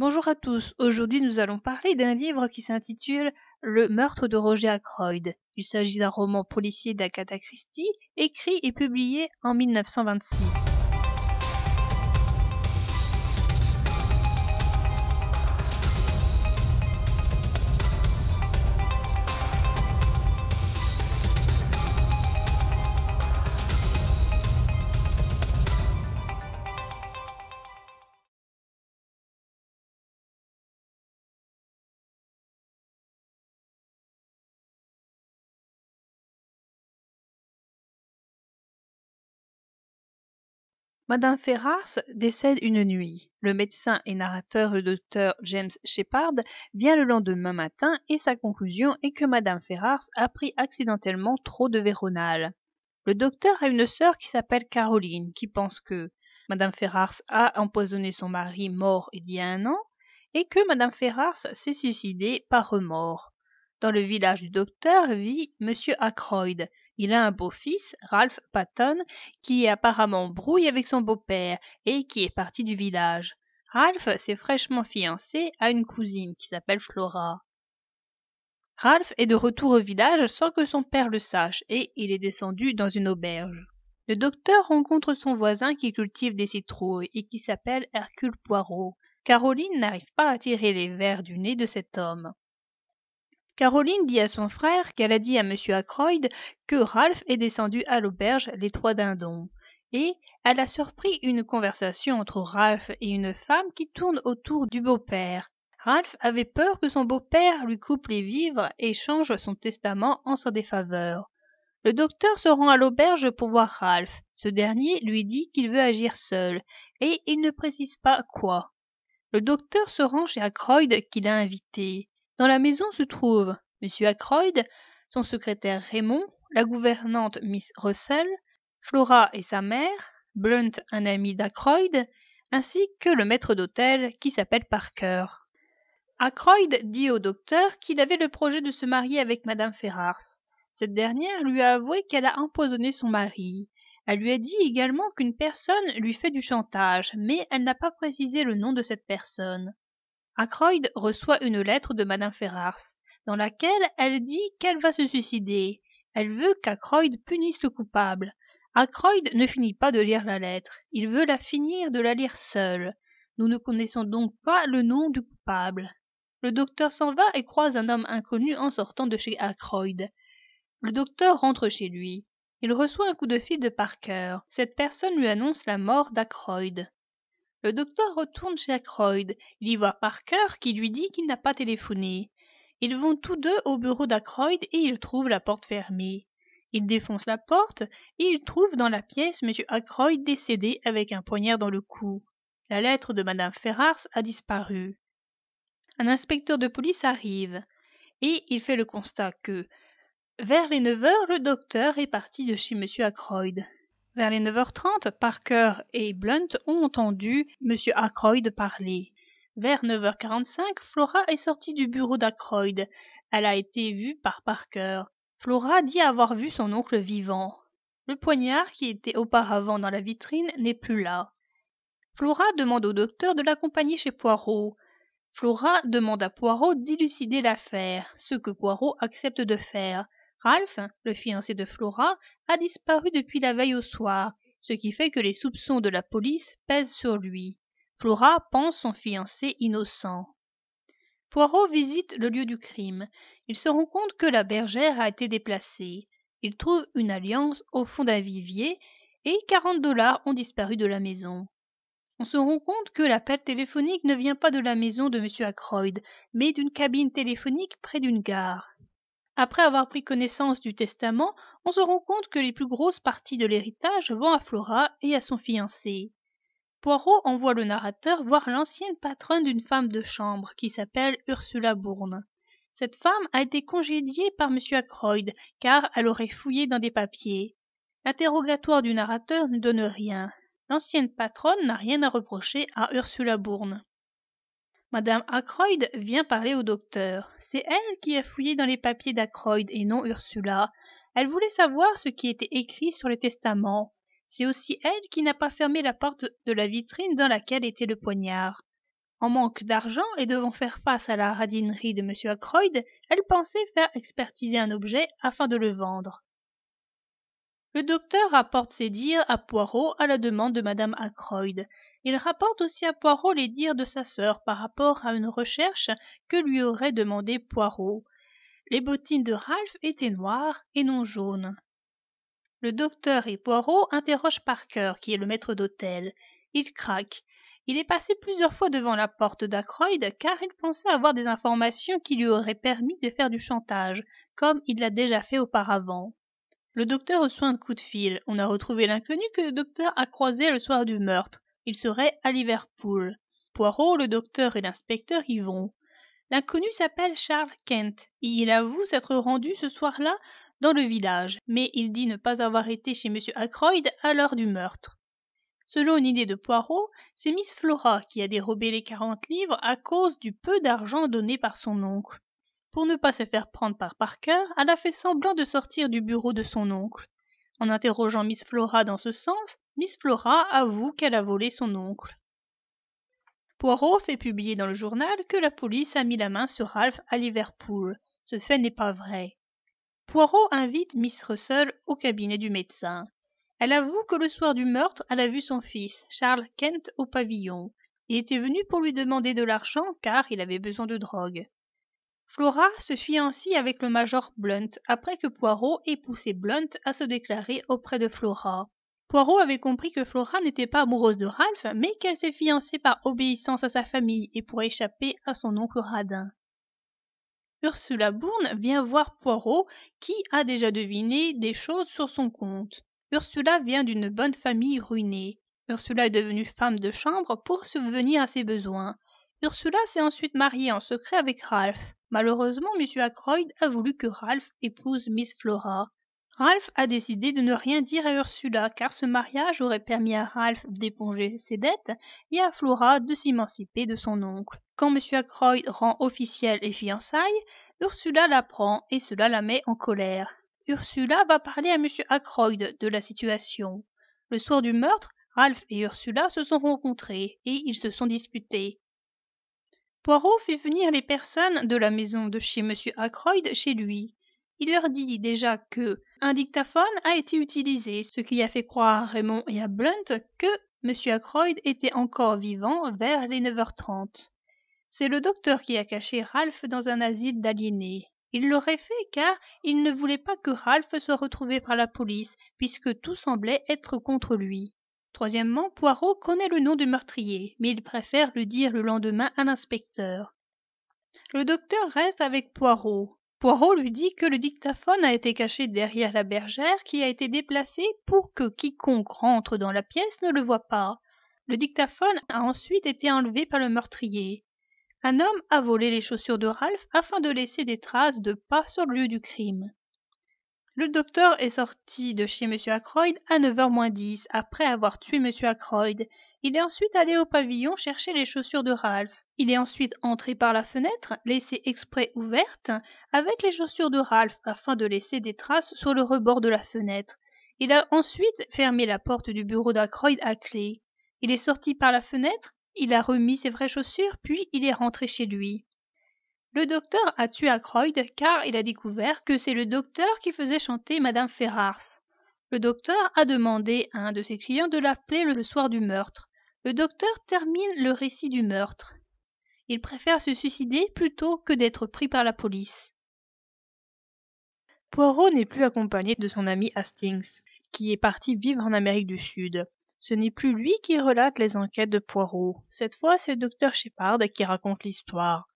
Bonjour à tous, aujourd'hui nous allons parler d'un livre qui s'intitule Le meurtre de Roger Ackroyd. Il s'agit d'un roman policier d'Agatha Christie, écrit et publié en 1926. Madame Ferrars décède une nuit. Le médecin et narrateur le docteur James Shepard vient le lendemain matin et sa conclusion est que Madame Ferrars a pris accidentellement trop de Véronal. Le docteur a une sœur qui s'appelle Caroline qui pense que Madame Ferrars a empoisonné son mari mort il y a un an et que Madame Ferrars s'est suicidée par remords. Dans le village du docteur vit M. Ackroyd, il a un beau-fils, Ralph Patton, qui est apparemment brouille avec son beau-père et qui est parti du village. Ralph s'est fraîchement fiancé à une cousine qui s'appelle Flora. Ralph est de retour au village sans que son père le sache et il est descendu dans une auberge. Le docteur rencontre son voisin qui cultive des citrouilles et qui s'appelle Hercule Poirot. Caroline n'arrive pas à tirer les vers du nez de cet homme. Caroline dit à son frère qu'elle a dit à M. Ackroyd que Ralph est descendu à l'auberge Les Trois Dindons. Et elle a surpris une conversation entre Ralph et une femme qui tourne autour du beau-père. Ralph avait peur que son beau-père lui coupe les vivres et change son testament en sa défaveur. Le docteur se rend à l'auberge pour voir Ralph. Ce dernier lui dit qu'il veut agir seul, et il ne précise pas quoi. Le docteur se rend chez Ackroyd qu'il a invité. Dans la maison se trouvent M. Ackroyd, son secrétaire Raymond, la gouvernante Miss Russell, Flora et sa mère, Blunt, un ami d'Ackroyd, ainsi que le maître d'hôtel qui s'appelle Parker. Ackroyd dit au docteur qu'il avait le projet de se marier avec Madame Ferrars. Cette dernière lui a avoué qu'elle a empoisonné son mari. Elle lui a dit également qu'une personne lui fait du chantage, mais elle n'a pas précisé le nom de cette personne. Ackroyd reçoit une lettre de Madame Ferrars, dans laquelle elle dit qu'elle va se suicider. Elle veut qu'Ackroyd punisse le coupable. Ackroyd ne finit pas de lire la lettre. Il veut la finir de la lire seul. Nous ne connaissons donc pas le nom du coupable. Le docteur s'en va et croise un homme inconnu en sortant de chez Ackroyd. Le docteur rentre chez lui. Il reçoit un coup de fil de Parker. Cette personne lui annonce la mort d'Ackroyd. Le docteur retourne chez Ackroyd. Il y voit Parker qui lui dit qu'il n'a pas téléphoné. Ils vont tous deux au bureau d'Ackroyd et ils trouvent la porte fermée. Ils défoncent la porte et ils trouvent dans la pièce M. Ackroyd décédé avec un poignard dans le cou. La lettre de Mme Ferrars a disparu. Un inspecteur de police arrive et il fait le constat que vers les neuf heures, le docteur est parti de chez M. Ackroyd. Vers les 9h30, Parker et Blunt ont entendu M. Acroyd parler. Vers 9h45, Flora est sortie du bureau d'Ackroyd. Elle a été vue par Parker. Flora dit avoir vu son oncle vivant. Le poignard qui était auparavant dans la vitrine n'est plus là. Flora demande au docteur de l'accompagner chez Poirot. Flora demande à Poirot d'élucider l'affaire, ce que Poirot accepte de faire ralph le fiancé de flora a disparu depuis la veille au soir ce qui fait que les soupçons de la police pèsent sur lui flora pense son fiancé innocent poirot visite le lieu du crime il se rend compte que la bergère a été déplacée il trouve une alliance au fond d'un vivier et quarante dollars ont disparu de la maison on se rend compte que l'appel téléphonique ne vient pas de la maison de m Ackroyd, mais d'une cabine téléphonique près d'une gare. Après avoir pris connaissance du testament, on se rend compte que les plus grosses parties de l'héritage vont à Flora et à son fiancé. Poirot envoie le narrateur voir l'ancienne patronne d'une femme de chambre qui s'appelle Ursula Bourne. Cette femme a été congédiée par M. Ackroyd car elle aurait fouillé dans des papiers. L'interrogatoire du narrateur ne donne rien. L'ancienne patronne n'a rien à reprocher à Ursula Bourne. Madame Ackroyd vient parler au docteur. C'est elle qui a fouillé dans les papiers d'Ackroyd et non Ursula. Elle voulait savoir ce qui était écrit sur le testament. C'est aussi elle qui n'a pas fermé la porte de la vitrine dans laquelle était le poignard. En manque d'argent et devant faire face à la radinerie de M. Ackroyd, elle pensait faire expertiser un objet afin de le vendre. Le docteur rapporte ses dires à Poirot à la demande de Madame Ackroyd. Il rapporte aussi à Poirot les dires de sa sœur par rapport à une recherche que lui aurait demandé Poirot. Les bottines de Ralph étaient noires et non jaunes. Le docteur et Poirot interrogent Parker, qui est le maître d'hôtel. Il craque. Il est passé plusieurs fois devant la porte d'Acroyd car il pensait avoir des informations qui lui auraient permis de faire du chantage, comme il l'a déjà fait auparavant. Le docteur reçoit un coup de fil. On a retrouvé l'inconnu que le docteur a croisé le soir du meurtre. Il serait à Liverpool. Poirot, le docteur et l'inspecteur y vont. L'inconnu s'appelle Charles Kent. Et il avoue s'être rendu ce soir-là dans le village, mais il dit ne pas avoir été chez M. Ackroyd à l'heure du meurtre. Selon une idée de Poirot, c'est Miss Flora qui a dérobé les quarante livres à cause du peu d'argent donné par son oncle. Pour ne pas se faire prendre par Parker, elle a fait semblant de sortir du bureau de son oncle. En interrogeant Miss Flora dans ce sens, Miss Flora avoue qu'elle a volé son oncle. Poirot fait publier dans le journal que la police a mis la main sur Ralph à Liverpool. Ce fait n'est pas vrai. Poirot invite Miss Russell au cabinet du médecin. Elle avoue que le soir du meurtre, elle a vu son fils, Charles Kent, au pavillon. et était venu pour lui demander de l'argent car il avait besoin de drogue. Flora se fiancie avec le major Blunt après que Poirot ait poussé Blunt à se déclarer auprès de Flora. Poirot avait compris que Flora n'était pas amoureuse de Ralph, mais qu'elle s'est fiancée par obéissance à sa famille et pour échapper à son oncle radin. Ursula Bourne vient voir Poirot qui a déjà deviné des choses sur son compte. Ursula vient d'une bonne famille ruinée. Ursula est devenue femme de chambre pour subvenir à ses besoins. Ursula s'est ensuite mariée en secret avec Ralph. Malheureusement, M. Ackroyd a voulu que Ralph épouse Miss Flora. Ralph a décidé de ne rien dire à Ursula car ce mariage aurait permis à Ralph d'éponger ses dettes et à Flora de s'émanciper de son oncle. Quand M. Ackroyd rend officiel les fiançailles, Ursula l'apprend et cela la met en colère. Ursula va parler à M. Ackroyd de la situation. Le soir du meurtre, Ralph et Ursula se sont rencontrés et ils se sont disputés. Poirot fit venir les personnes de la maison de chez M. Ackroyd chez lui. Il leur dit déjà que un dictaphone a été utilisé, ce qui a fait croire à Raymond et à Blunt que M. Ackroyd était encore vivant vers les 9h30. C'est le docteur qui a caché Ralph dans un asile d'aliénés. Il l'aurait fait car il ne voulait pas que Ralph soit retrouvé par la police, puisque tout semblait être contre lui. Troisièmement, Poirot connaît le nom du meurtrier, mais il préfère le dire le lendemain à l'inspecteur. Le docteur reste avec Poirot. Poirot lui dit que le dictaphone a été caché derrière la bergère qui a été déplacée pour que quiconque rentre dans la pièce ne le voit pas. Le dictaphone a ensuite été enlevé par le meurtrier. Un homme a volé les chaussures de Ralph afin de laisser des traces de pas sur le lieu du crime. Le docteur est sorti de chez M. Ackroyd à 9h moins 10, après avoir tué M. Ackroyd. Il est ensuite allé au pavillon chercher les chaussures de Ralph. Il est ensuite entré par la fenêtre, laissée exprès ouverte, avec les chaussures de Ralph afin de laisser des traces sur le rebord de la fenêtre. Il a ensuite fermé la porte du bureau d'Ackroyd à clé. Il est sorti par la fenêtre, il a remis ses vraies chaussures, puis il est rentré chez lui. Le docteur a tué Ackroyd car il a découvert que c'est le docteur qui faisait chanter Madame Ferrars. Le docteur a demandé à un de ses clients de l'appeler le soir du meurtre. Le docteur termine le récit du meurtre. Il préfère se suicider plutôt que d'être pris par la police. Poirot n'est plus accompagné de son ami Hastings, qui est parti vivre en Amérique du Sud. Ce n'est plus lui qui relate les enquêtes de Poirot. Cette fois, c'est le docteur Shepard qui raconte l'histoire.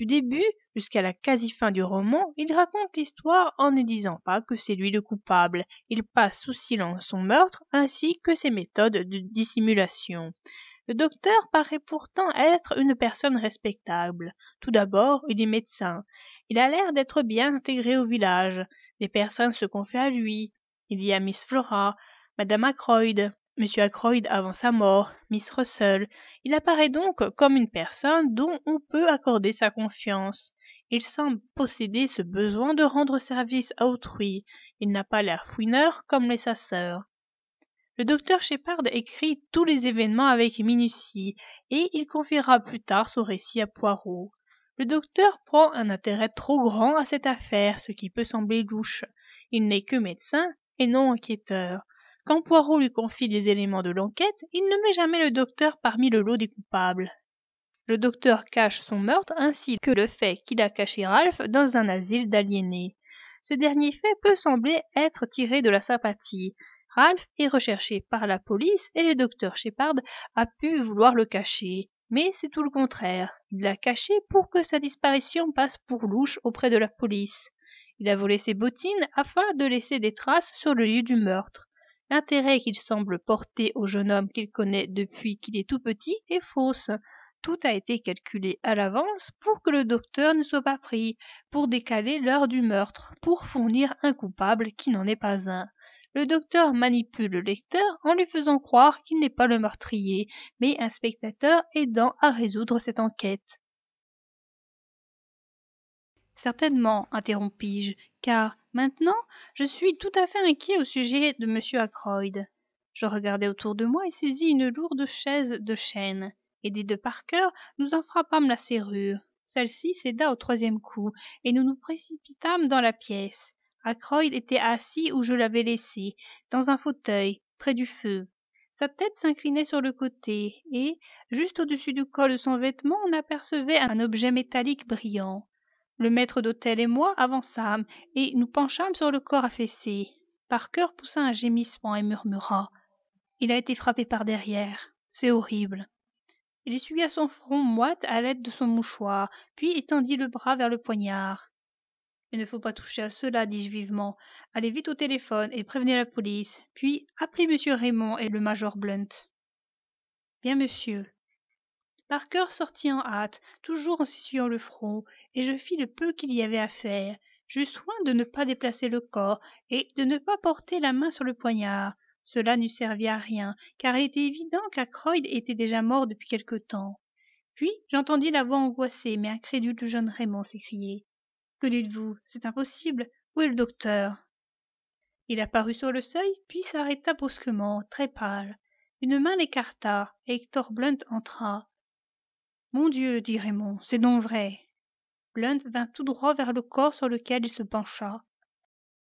Du début jusqu'à la quasi-fin du roman, il raconte l'histoire en ne disant pas que c'est lui le coupable. Il passe sous silence son meurtre ainsi que ses méthodes de dissimulation. Le docteur paraît pourtant être une personne respectable. Tout d'abord, il est médecin. Il a l'air d'être bien intégré au village. Des personnes se confient à lui. Il y a Miss Flora, Madame Ackroyd, M. Ackroyd avant sa mort, Miss Russell. Il apparaît donc comme une personne dont on peut accorder sa confiance. Il semble posséder ce besoin de rendre service à autrui. Il n'a pas l'air fouineur comme les sœur. Le docteur Shepard écrit tous les événements avec minutie, et il confiera plus tard son récit à Poirot. Le docteur prend un intérêt trop grand à cette affaire, ce qui peut sembler louche. Il n'est que médecin et non enquêteur. Quand Poirot lui confie des éléments de l'enquête, il ne met jamais le docteur parmi le lot des coupables. Le docteur cache son meurtre ainsi que le fait qu'il a caché Ralph dans un asile d'aliénés. Ce dernier fait peut sembler être tiré de la sympathie. Ralph est recherché par la police et le docteur Shepard a pu vouloir le cacher. Mais c'est tout le contraire. Il l'a caché pour que sa disparition passe pour louche auprès de la police. Il a volé ses bottines afin de laisser des traces sur le lieu du meurtre. L'intérêt qu'il semble porter au jeune homme qu'il connaît depuis qu'il est tout petit est fausse. Tout a été calculé à l'avance pour que le docteur ne soit pas pris, pour décaler l'heure du meurtre, pour fournir un coupable qui n'en est pas un. Le docteur manipule le lecteur en lui faisant croire qu'il n'est pas le meurtrier, mais un spectateur aidant à résoudre cette enquête. Certainement, interrompis-je, car maintenant je suis tout à fait inquiet au sujet de m ackroyd je regardai autour de moi et saisis une lourde chaise de chêne et des deux par cœur nous en frappâmes la serrure celle-ci céda au troisième coup et nous nous précipitâmes dans la pièce ackroyd était assis où je l'avais laissé dans un fauteuil près du feu sa tête s'inclinait sur le côté et juste au-dessus du col de son vêtement on apercevait un objet métallique brillant le maître d'hôtel et moi avançâmes, et nous penchâmes sur le corps affaissé. Parker poussa un gémissement et murmura. Il a été frappé par derrière. C'est horrible. Il essuya son front moite à l'aide de son mouchoir, puis étendit le bras vers le poignard. Il ne faut pas toucher à cela, dis-je vivement. Allez vite au téléphone et prévenez la police, puis appelez M. Raymond et le major Blunt. Bien, monsieur, parker sortit en hâte toujours en s'essuyant le front et je fis le peu qu'il y avait à faire j'eus soin de ne pas déplacer le corps et de ne pas porter la main sur le poignard cela ne servi à rien car il était évident qu'Acroyd était déjà mort depuis quelque temps puis j'entendis la voix angoissée mais incrédule du jeune raymond s'écrier que dites-vous c'est impossible où est le docteur il apparut sur le seuil puis s'arrêta brusquement très pâle une main l'écarta et hector blunt entra mon dieu dit raymond c'est donc vrai blunt vint tout droit vers le corps sur lequel il se pencha